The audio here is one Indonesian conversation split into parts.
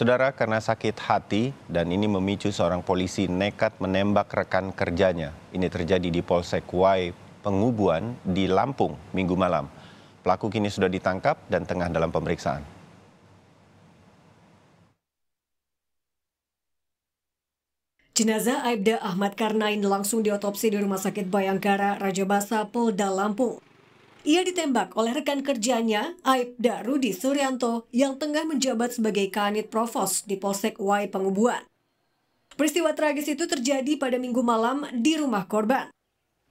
Saudara, karena sakit hati dan ini memicu seorang polisi nekat menembak rekan kerjanya. Ini terjadi di Polsek Wai Pengubuan di Lampung minggu malam. Pelaku kini sudah ditangkap dan tengah dalam pemeriksaan. Jenazah Aibda Ahmad Karnain langsung diotopsi di Rumah Sakit Bayangkara, Raja Basa Polda Lampung. Ia ditembak oleh rekan kerjanya, Aib Darudi Suryanto, yang tengah menjabat sebagai kanit provos di Polsek Wai Pengubuan. Peristiwa tragis itu terjadi pada minggu malam di rumah korban.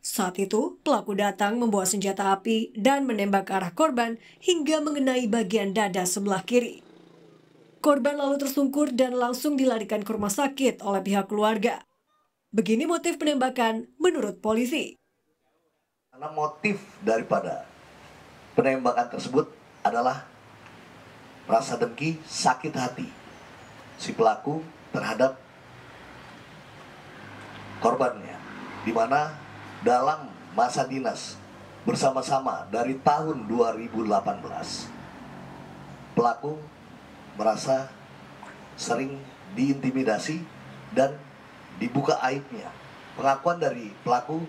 Saat itu, pelaku datang membawa senjata api dan menembak ke arah korban hingga mengenai bagian dada sebelah kiri. Korban lalu tersungkur dan langsung dilarikan ke rumah sakit oleh pihak keluarga. Begini motif penembakan menurut polisi. Karena motif daripada penembakan tersebut adalah rasa dengki, sakit hati si pelaku terhadap korbannya. Di mana dalam masa dinas bersama-sama dari tahun 2018 pelaku merasa sering diintimidasi dan dibuka aibnya. Pengakuan dari pelaku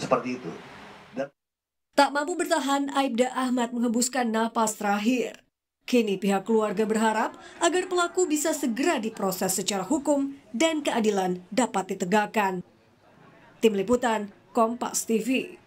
seperti itu. Tak mampu bertahan, Aibda Ahmad menghembuskan napas terakhir. Kini pihak keluarga berharap agar pelaku bisa segera diproses secara hukum dan keadilan dapat ditegakkan. Tim Liputan, Kompas TV.